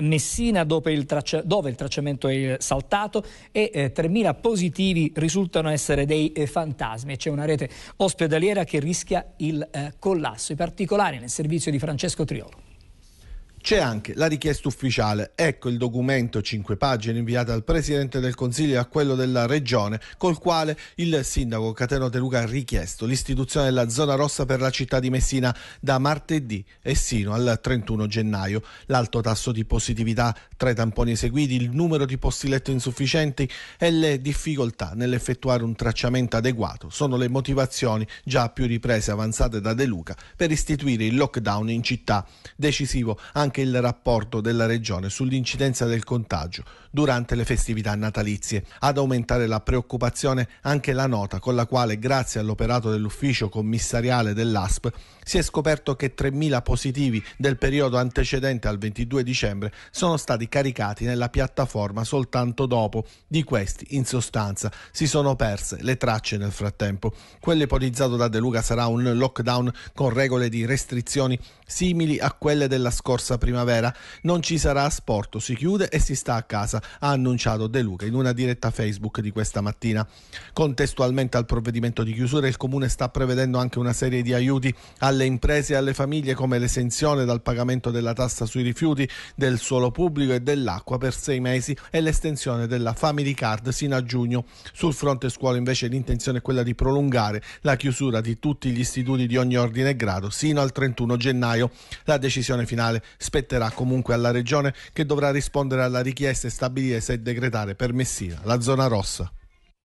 Messina dove il, traccia, dove il tracciamento è saltato e eh, 3.000 positivi risultano essere dei eh, fantasmi. C'è una rete ospedaliera che rischia il eh, collasso. I particolari nel servizio di Francesco Triolo. C'è anche la richiesta ufficiale, ecco il documento 5 pagine inviato al Presidente del Consiglio e a quello della Regione, col quale il Sindaco Cateno De Luca ha richiesto l'istituzione della zona rossa per la città di Messina da martedì e sino al 31 gennaio. L'alto tasso di positività tra i tamponi eseguiti, il numero di posti letto insufficienti e le difficoltà nell'effettuare un tracciamento adeguato sono le motivazioni già a più riprese avanzate da De Luca per istituire il lockdown in città. Decisivo anche anche il rapporto della Regione sull'incidenza del contagio durante le festività natalizie. Ad aumentare la preoccupazione anche la nota con la quale, grazie all'operato dell'ufficio commissariale dell'ASP, si è scoperto che 3.000 positivi del periodo antecedente al 22 dicembre sono stati caricati nella piattaforma soltanto dopo. Di questi, in sostanza, si sono perse le tracce nel frattempo. Quello ipotizzato da De Luca sarà un lockdown con regole di restrizioni simili a quelle della scorsa primavera primavera non ci sarà sport, si chiude e si sta a casa, ha annunciato De Luca in una diretta Facebook di questa mattina. Contestualmente al provvedimento di chiusura il comune sta prevedendo anche una serie di aiuti alle imprese e alle famiglie come l'esenzione dal pagamento della tassa sui rifiuti, del suolo pubblico e dell'acqua per sei mesi e l'estensione della Family Card sino a giugno. Sul fronte scuola invece l'intenzione è quella di prolungare la chiusura di tutti gli istituti di ogni ordine e grado sino al 31 gennaio. La decisione finale si spetterà comunque alla Regione che dovrà rispondere alla richiesta e stabilire se decretare per Messina la zona rossa.